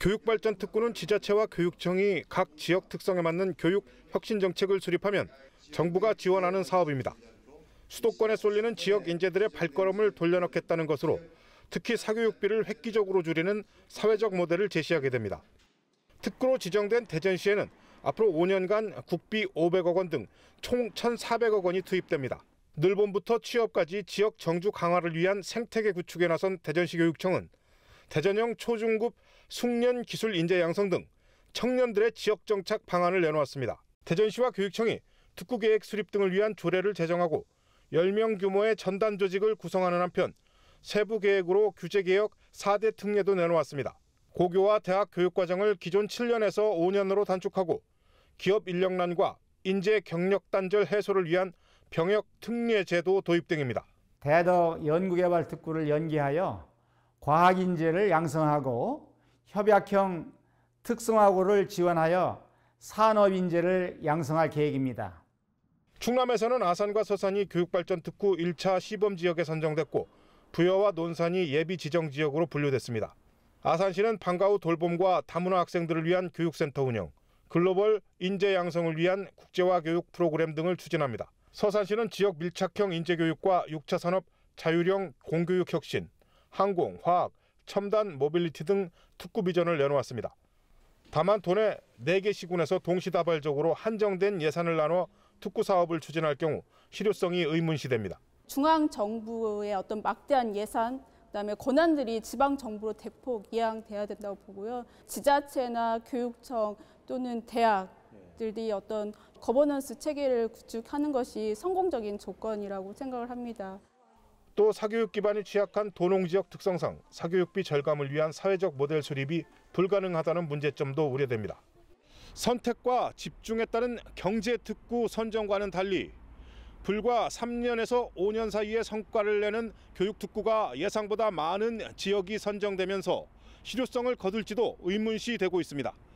교육발전특구는 지자체와 교육청이 각 지역 특성에 맞는 교육 혁신 정책을 수립하면 정부가 지원하는 사업입니다. 수도권에 쏠리는 지역 인재들의 발걸음을 돌려놓겠다는 것으로 특히 사교육비를 획기적으로 줄이는 사회적 모델을 제시하게 됩니다. 특구로 지정된 대전시에는 앞으로 5년간 국비 500억 원 등 총 1,400억 원이 투입됩니다. 늘봄부터 취업까지 지역 정주 강화를 위한 생태계 구축에 나선 대전시 교육청은 대전형 초중급 숙련 기술 인재 양성 등 청년들의 지역 정착 방안을 내놓았습니다. 대전시와 교육청이 특구 계획 수립 등을 위한 조례를 제정하고 10명 규모의 전단 조직을 구성하는 한편 세부 계획으로 규제 개혁 4대 특례도 내놓았습니다. 고교와 대학 교육 과정을 기존 7년에서 5년으로 단축하고 기업 인력난과 인재 경력 단절 해소를 위한 병역 특례 제도 도입 등입니다. 대덕 연구개발 특구를 연기하여 과학 인재를 양성하고 협약형 특성화고를 지원하여 산업 인재를 양성할 계획입니다. 충남에서는 아산과 서산이 교육발전 특구 1차 시범 지역에 선정됐고 부여와 논산이 예비 지정 지역으로 분류됐습니다. 아산시는 방과후 돌봄과 다문화 학생들을 위한 교육센터 운영, 글로벌 인재 양성을 위한 국제화 교육 프로그램 등을 추진합니다. 서산시는 지역 밀착형 인재 교육과 6차 산업 자율형 공교육 혁신, 항공, 화학, 첨단 모빌리티 등 특구 비전을 내놓았습니다. 다만 돈의 4개 시군에서 동시다발적으로 한정된 예산을 나눠 특구 사업을 추진할 경우 실효성이 의문시됩니다. 중앙 정부의 어떤 막대한 예산 그다음에 권한들이 지방 정부로 대폭 이양돼야 된다고 보고요. 지자체나 교육청 또는 대학들이 어떤 거버넌스 체계를 구축하는 것이 성공적인 조건이라고 생각을 합니다. 또 사교육 기반이 취약한 도농 지역 특성상 사교육비 절감을 위한 사회적 모델 수립이 불가능하다는 문제점도 우려됩니다. 선택과 집중에 따른 경제 특구 선정과는 달리 불과 3년에서 5년 사이에 성과를 내는 교육 특구가 예상보다 많은 지역이 선정되면서 실효성을 거둘지도 의문시 되고 있습니다.